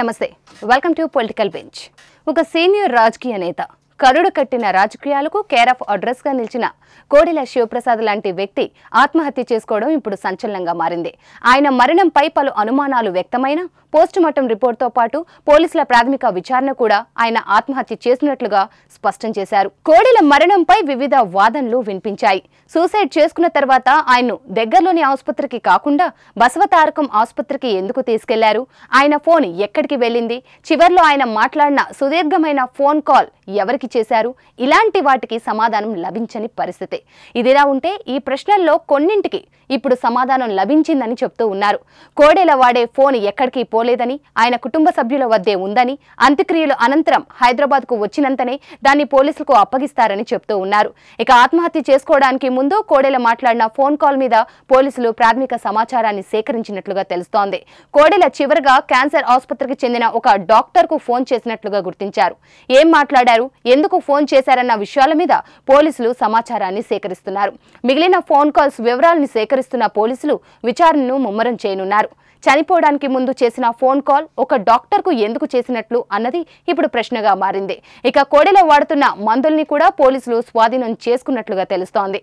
నమస్తే welcome to political bench ఒక senior రాజకీయ నేత కరుడు కట్టిన రాజకీయాలకు కేర్ ఆఫ్ అడ్రస్గా నిలిచిన కోడెల శివప్రసాద్ లాంటి వ్యక్తి ఆత్మహత్య చేసుకోవడం ఇప్పుడు సంచలనంగా మారింది ఆయన మరణంపై పలు అనుమానాలు వ్యక్తమైన పోస్టుమార్టం రిపోర్టుతో పాటు పోలీసుల ప్రాథమిక విచారణ కూడా ఆయన ఆత్మహత్య చేసినట్లుగా స్పష్టం చేశారు కోడెల మరణంపై వివిధ వాదనలు వినిపించాయి సూసైడ్ చేసుకున్న తర్వాత ఆయన్ను దగ్గరలోని ఆసుపత్రికి కాకుండా బసవతారకం ఆసుపత్రికి ఎందుకు తీసుకెళ్లారు ఆయన ఫోన్ ఎక్కడికి వెళ్ళింది చివర్లో ఆయన మాట్లాడిన సుదీర్ఘమైన ఫోన్ కాల్ ఎవరికి చేశారు ఇలాంటి వాటికి సమాధానం లభించని పరిస్థితి ఇదిలా ఉంటే ఈ ప్రశ్నల్లో కొన్నింటికి ఇప్పుడు సమాధానం లభించిందని చెప్తూ ఉన్నారు కోడెల వాడే ఫోన్ ఎక్కడికి పోలేదని ఆయన కుటుంబ సభ్యుల వద్దే ఉందని అంత్యక్రియలు అనంతరం హైదరాబాద్కు వచ్చినంతనే దాన్ని పోలీసులకు అప్పగిస్తారని చెప్తూ ఉన్నారు ఇక ఆత్మహత్య చేసుకోవడానికి ముందు కోడెల మాట్లాడిన ఫోన్ కాల్ మీద పోలీసులు ప్రాథమిక సమాచారాన్ని సేకరించినట్లుగా తెలుస్తోంది కోడెల చివరగా క్యాన్సర్ ఆసుపత్రికి చెందిన ఒక డాక్టర్కు ఫోన్ చేసినట్లుగా గుర్తించారు ఏం మాట్లాడారు ఎందుకు ఫోన్ చేశారన్న విషయాల మీద పోలీసులు సమాచారాన్ని సేకరిస్తున్నారు మిగిలిన ఫోన్ కాల్స్ వివరాలను సేకరిస్తున్న పోలీసులు విచారణను ముమ్మరం చేయనున్నారు చనిపోవడానికి ముందు చేసిన ఫోన్ కాల్ ఒక డాక్టర్కు ఎందుకు చేసినట్లు అన్నది ఇప్పుడు ప్రశ్నగా మారింది ఇక కోడెలో వాడుతున్న మందుల్ని కూడా పోలీసులు స్వాధీనం చేసుకున్నట్లుగా తెలుస్తోంది